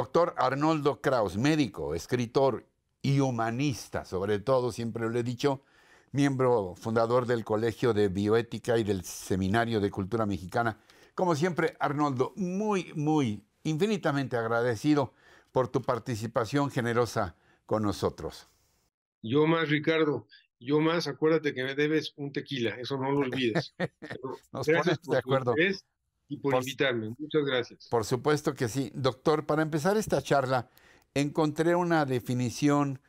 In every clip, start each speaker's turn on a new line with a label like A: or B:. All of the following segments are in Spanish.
A: Doctor Arnoldo Kraus, médico, escritor y humanista, sobre todo, siempre lo he dicho, miembro fundador del Colegio de Bioética y del Seminario de Cultura Mexicana. Como siempre, Arnoldo, muy, muy infinitamente agradecido por tu participación generosa con nosotros.
B: Yo más, Ricardo. Yo más, acuérdate que me debes un tequila, eso no lo olvides. Nos de acuerdo y por, pues, invitarme. Muchas gracias.
A: Por supuesto que sí. Doctor, para empezar esta charla, encontré una definición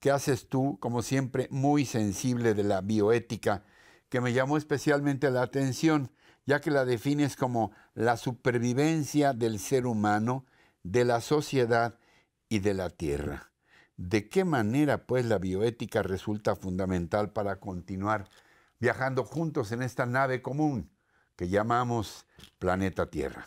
A: que haces tú, como siempre, muy sensible de la bioética, que me llamó especialmente la atención, ya que la defines como la supervivencia del ser humano, de la sociedad y de la tierra. ¿De qué manera, pues, la bioética resulta fundamental para continuar viajando juntos en esta nave común? que llamamos planeta Tierra.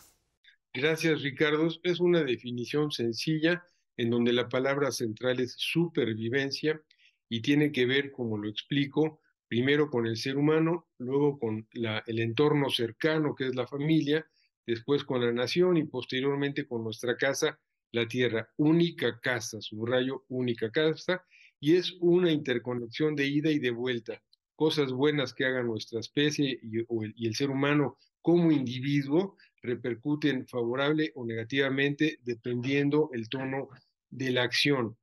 B: Gracias, Ricardo. Es una definición sencilla en donde la palabra central es supervivencia y tiene que ver, como lo explico, primero con el ser humano, luego con el entorno cercano que es la familia, después con la nación y posteriormente con nuestra casa, la Tierra. Única casa, subrayo, única casa, y es una interconexión de ida y de vuelta cosas buenas que haga nuestra especie y, el, el ser humano como individuo repercuten favorable o negativamente dependiendo el tono de la acción.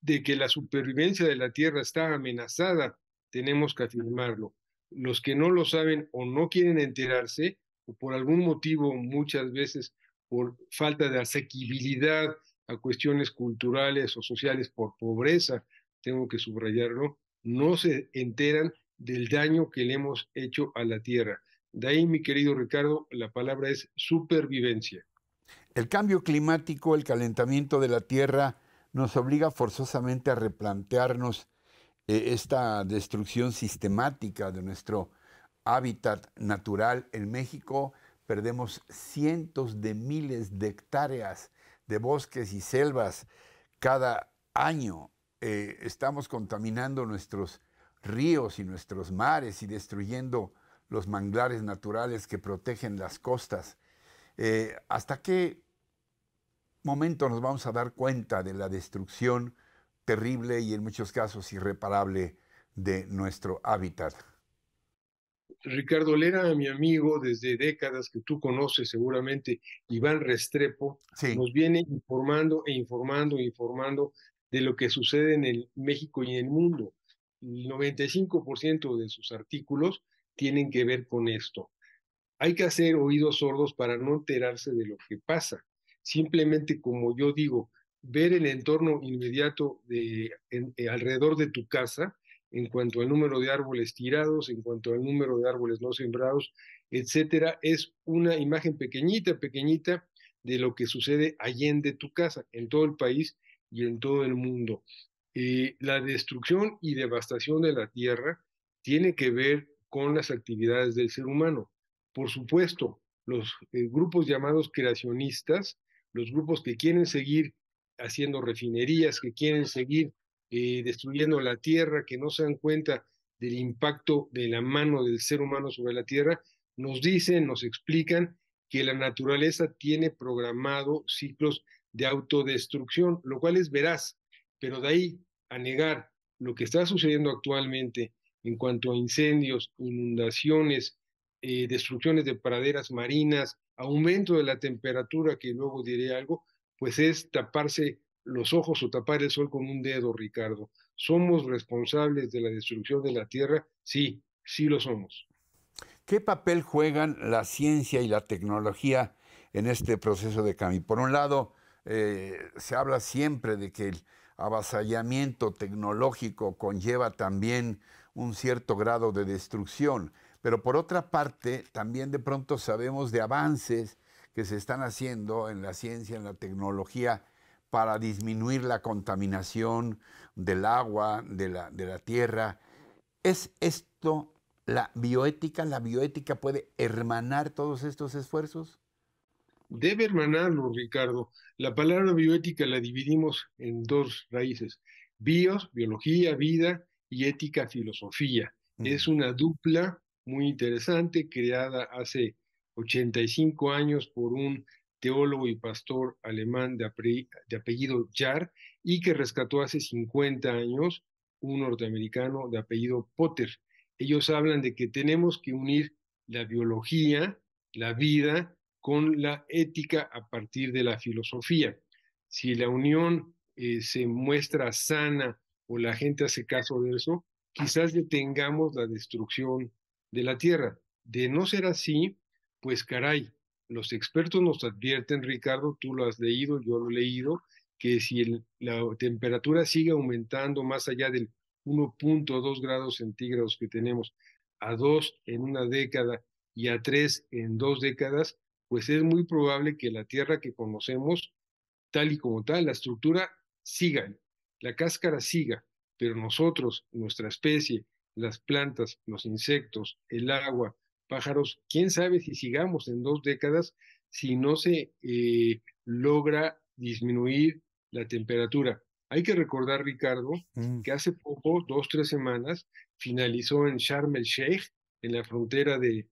B: De que la supervivencia de la Tierra está amenazada, tenemos que afirmarlo. Los que no lo saben o no quieren enterarse, o por algún motivo muchas veces por falta de asequibilidad a cuestiones culturales o sociales por pobreza, tengo que subrayarlo, no se enteran del daño que le hemos hecho a la Tierra. De ahí, mi querido Ricardo, la palabra es supervivencia.
A: El cambio climático, el calentamiento de la Tierra, nos obliga forzosamente a replantearnos eh, esta destrucción sistemática de nuestro hábitat natural en México. Perdemos cientos de miles de hectáreas de bosques y selvas cada año eh, estamos contaminando nuestros ríos y nuestros mares y destruyendo los manglares naturales que protegen las costas. Eh, ¿Hasta qué momento nos vamos a dar cuenta de la destrucción terrible y en muchos casos irreparable de nuestro hábitat?
B: Ricardo Lera, mi amigo desde décadas que tú conoces seguramente, Iván Restrepo, nos viene informando e informando e informando de lo que sucede en el México y en el mundo. El 95% de sus artículos tienen que ver con esto. Hay que hacer oídos sordos para no enterarse de lo que pasa. Simplemente, como yo digo, ver el entorno inmediato de, eh, alrededor de tu casa en cuanto al número de árboles tirados, en cuanto al número de árboles no sembrados, etcétera, es una imagen pequeñita, pequeñita de lo que sucede allende tu casa. En todo el país y en todo el mundo. la destrucción y devastación de la tierra tiene que ver con las actividades del ser humano. Por supuesto, los eh, grupos llamados creacionistas, los grupos que quieren seguir haciendo refinerías, que quieren seguir eh, destruyendo la tierra, que no se dan cuenta del impacto de la mano del ser humano sobre la tierra, nos dicen, nos explican que la naturaleza tiene programado ciclos de autodestrucción, lo cual es veraz, pero de ahí a negar lo que está sucediendo actualmente en cuanto a incendios, inundaciones, eh, destrucciones de praderas marinas, aumento de la temperatura, que luego diré algo, pues es taparse los ojos o tapar el sol con un dedo, Ricardo. ¿Somos
A: responsables de
B: la destrucción de la Tierra? Sí, sí lo somos.
A: ¿Qué papel juegan la ciencia y la tecnología en este proceso de cambio? Por un lado, eh, se habla siempre de que el avasallamiento tecnológico conlleva también un cierto grado de destrucción, pero por otra parte también de pronto sabemos de avances que se están haciendo en la ciencia, en la tecnología, para disminuir la contaminación del agua, de la tierra. ¿Es esto la bioética? ¿La bioética puede hermanar todos estos esfuerzos? debe
B: hermanarlo, Ricardo. La palabra bioética la dividimos en dos raíces, bios, biología, vida, y ética, filosofía. Es una dupla muy interesante creada hace 85 años por un teólogo y pastor alemán de, apellido Jar y que rescató hace 50 años un norteamericano de apellido Potter. Ellos hablan de que tenemos que unir la biología, la vida con la ética a partir de la filosofía. Si la unión eh, se muestra sana o la gente hace caso de eso, quizás detengamos la destrucción de la Tierra. De no ser así, pues caray, los expertos nos advierten, Ricardo, tú lo has leído, yo lo he leído, que si la temperatura sigue aumentando más allá del 1.2 grados centígrados que tenemos a 2 en una década y a 3 en dos décadas, pues es muy probable que la Tierra que conocemos, tal y como tal, la estructura siga, la cáscara siga, pero nosotros, nuestra especie, las plantas, los insectos, el agua, pájaros, quién sabe si sigamos en dos décadas si no se eh, logra disminuir la temperatura. Hay que recordar, Ricardo, mm. que hace poco, dos, tres semanas, finalizó en Sharm el Sheikh, en la frontera de eh,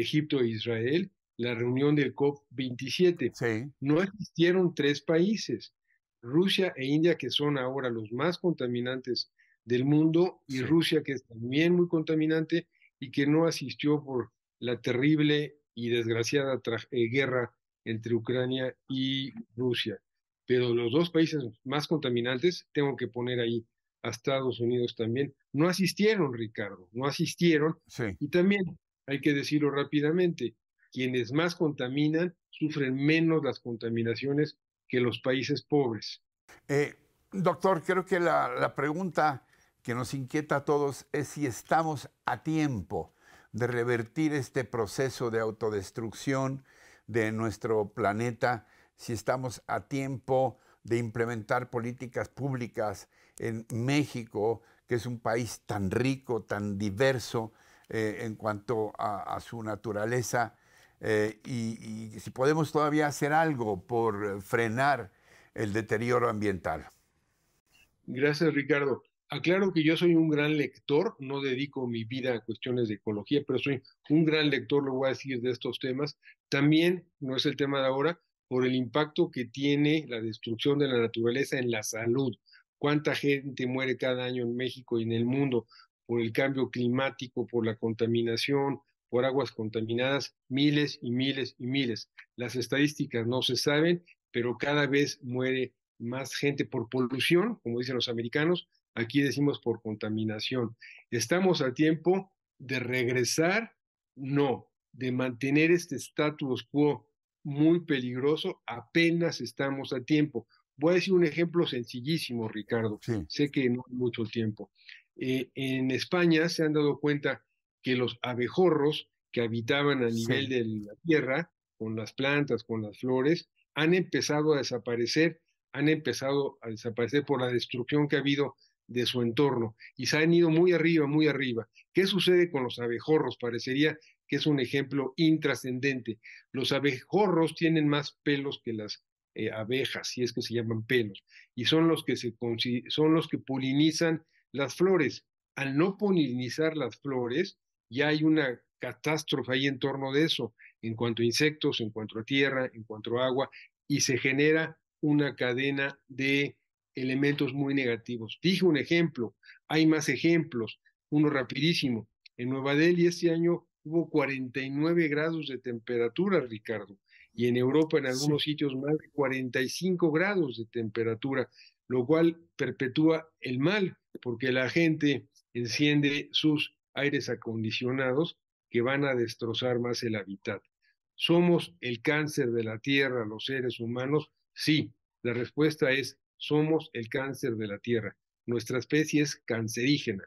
B: Egipto e Israel, la reunión del COP27. No asistieron tres países, Rusia e India, que son ahora los más contaminantes del mundo, y Rusia, que es también muy contaminante y que no asistió por la terrible y desgraciada eh, guerra entre Ucrania y Rusia. Pero los dos países más contaminantes, tengo que poner ahí a Estados Unidos también, no asistieron, Ricardo, no asistieron. Y también hay que decirlo rápidamente, quienes más contaminan sufren menos las
A: contaminaciones que los países pobres. Eh, doctor, creo que la, pregunta que nos inquieta a todos es si estamos a tiempo de revertir este proceso de autodestrucción de nuestro planeta, si estamos a tiempo de implementar políticas públicas en México, que es un país tan rico, tan diverso eh, en cuanto a, su naturaleza, eh, y, y si podemos todavía hacer algo por frenar el deterioro ambiental. Gracias,
B: Ricardo. Aclaro que yo soy un gran lector, no dedico mi vida a cuestiones de ecología, pero soy un gran lector, lo voy a decir, de estos temas. También, no es el tema de ahora, por el impacto que tiene la destrucción de la naturaleza en la salud. Cuánta gente muere cada año en México y en el mundo por el cambio climático, por la contaminación, por aguas contaminadas, miles y miles y miles. Las estadísticas no se saben, pero cada vez muere más gente por polución, como dicen los americanos, aquí decimos por contaminación. ¿Estamos a tiempo de regresar? No, de mantener este status quo muy peligroso, apenas estamos a tiempo. Voy a decir un ejemplo sencillísimo, Ricardo. Sé que no hay mucho tiempo. Eh, en España se han dado cuenta que los abejorros que habitaban a nivel de la tierra, con las plantas, con las flores, han empezado a desaparecer, han empezado a desaparecer por la destrucción que ha habido de su entorno y se han ido muy arriba, muy arriba. ¿Qué sucede con los abejorros? Parecería que es un ejemplo intrascendente. Los abejorros tienen más pelos que las eh, abejas, si es que se llaman pelos, y son los que, se, son los que polinizan las flores. Al no polinizar las flores, ya hay una catástrofe ahí en torno de eso, en cuanto a insectos, en cuanto a tierra, en cuanto a agua, y se genera una cadena de elementos muy negativos. Dije un ejemplo, hay más ejemplos, uno rapidísimo. En Nueva Delhi este año hubo 49 grados de temperatura, Ricardo, y en Europa en algunos sitios más de 45 grados de temperatura, lo cual perpetúa el mal, porque la gente enciende sus aires acondicionados que van a destrozar más el hábitat. ¿Somos el cáncer de la Tierra, los seres humanos? Sí, la respuesta es, somos el cáncer de la Tierra. Nuestra
A: especie es cancerígena.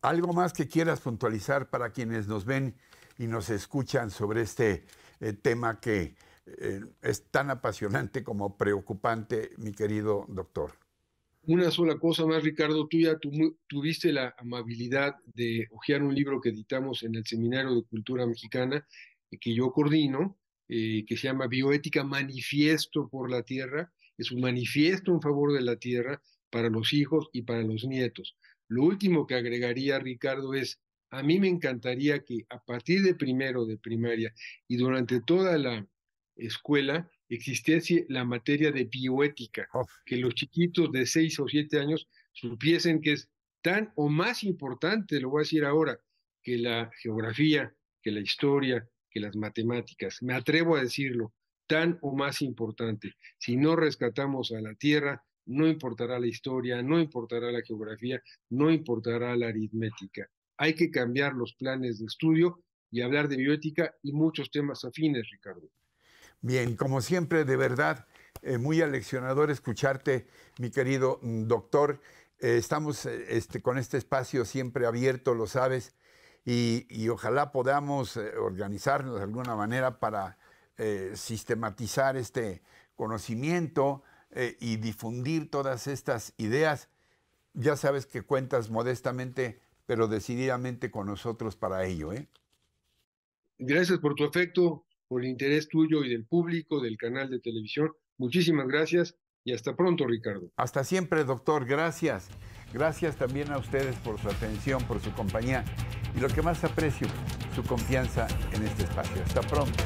A: ¿Algo más que quieras puntualizar para quienes nos ven y nos escuchan sobre este eh, tema que eh, es tan apasionante como preocupante, mi querido doctor? Una sola cosa
B: más, Ricardo, tú ya tuviste la amabilidad de hojear un libro que editamos en el Seminario de Cultura Mexicana, eh, que yo coordino, eh, que se llama Bioética Manifiesto por la Tierra. Es un manifiesto en favor de la Tierra para los hijos y para los nietos. Lo último que agregaría, Ricardo, es, a mí me encantaría que a partir de primero de primaria y durante toda la escuela existencia la materia de bioética, que los chiquitos de seis o siete años supiesen que es tan o más importante, lo voy a decir ahora, que la geografía, que la historia, que las matemáticas. Me atrevo a decirlo, tan o más importante. Si no rescatamos a la Tierra, no importará la historia, no importará la geografía, no importará la aritmética. Hay que cambiar los planes de estudio y hablar de bioética y muchos temas afines, Ricardo.
A: Bien, como siempre, de verdad, eh, muy aleccionador escucharte, mi querido mm, doctor. Eh, estamos eh, este, con este espacio siempre abierto, lo sabes, y, ojalá podamos organizarnos de alguna manera para sistematizar este conocimiento y difundir todas estas ideas. Ya sabes que cuentas modestamente, pero decididamente con nosotros para ello. Gracias por tu afecto, por el interés tuyo y del público, del canal de televisión. Muchísimas gracias y hasta pronto, Ricardo. Hasta siempre, doctor. Gracias. Gracias también a ustedes por su atención, por su compañía y lo que más aprecio, su confianza en este espacio. Hasta pronto.